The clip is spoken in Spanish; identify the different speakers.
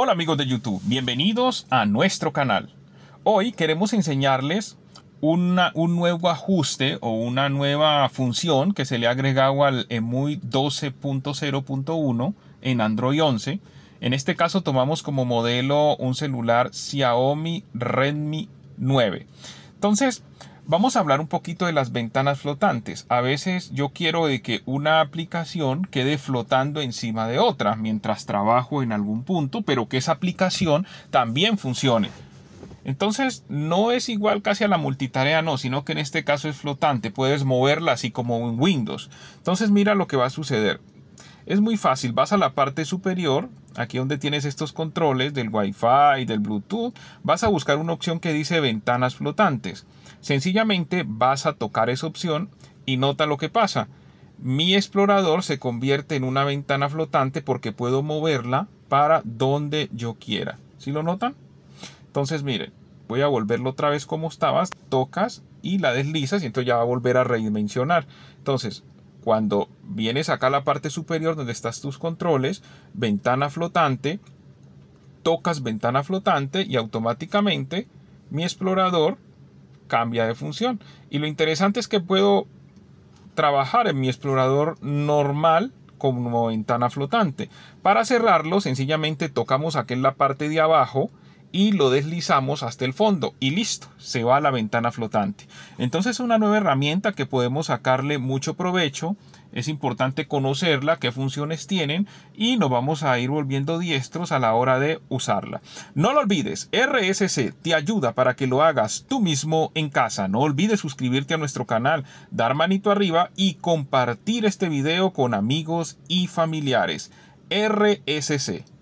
Speaker 1: Hola amigos de YouTube, bienvenidos a nuestro canal. Hoy queremos enseñarles un nuevo ajuste o una nueva función que se le ha agregado al EMUI 12.0.1 en Android 11. En este caso tomamos como modelo un celular Xiaomi Redmi 9. Entonces, Vamos a hablar un poquito de las ventanas flotantes. A veces yo quiero de que una aplicación quede flotando encima de otra mientras trabajo en algún punto, pero que esa aplicación también funcione. Entonces no es igual casi a la multitarea, no, sino que en este caso es flotante, puedes moverla así como en Windows. Entonces mira lo que va a suceder. Es muy fácil, vas a la parte superior, aquí donde tienes estos controles del Wi-Fi, del Bluetooth, vas a buscar una opción que dice ventanas flotantes. Sencillamente vas a tocar esa opción y nota lo que pasa. Mi explorador se convierte en una ventana flotante porque puedo moverla para donde yo quiera. si lo notan? Entonces miren, voy a volverlo otra vez como estabas, tocas y la deslizas y entonces ya va a volver a redimensionar. Entonces cuando vienes acá a la parte superior donde estás tus controles, ventana flotante, tocas ventana flotante y automáticamente mi explorador cambia de función. Y lo interesante es que puedo trabajar en mi explorador normal como ventana flotante. Para cerrarlo, sencillamente tocamos aquí en la parte de abajo y lo deslizamos hasta el fondo y listo, se va a la ventana flotante. Entonces es una nueva herramienta que podemos sacarle mucho provecho. Es importante conocerla, qué funciones tienen y nos vamos a ir volviendo diestros a la hora de usarla. No lo olvides, RSC te ayuda para que lo hagas tú mismo en casa. No olvides suscribirte a nuestro canal, dar manito arriba y compartir este video con amigos y familiares. RSC.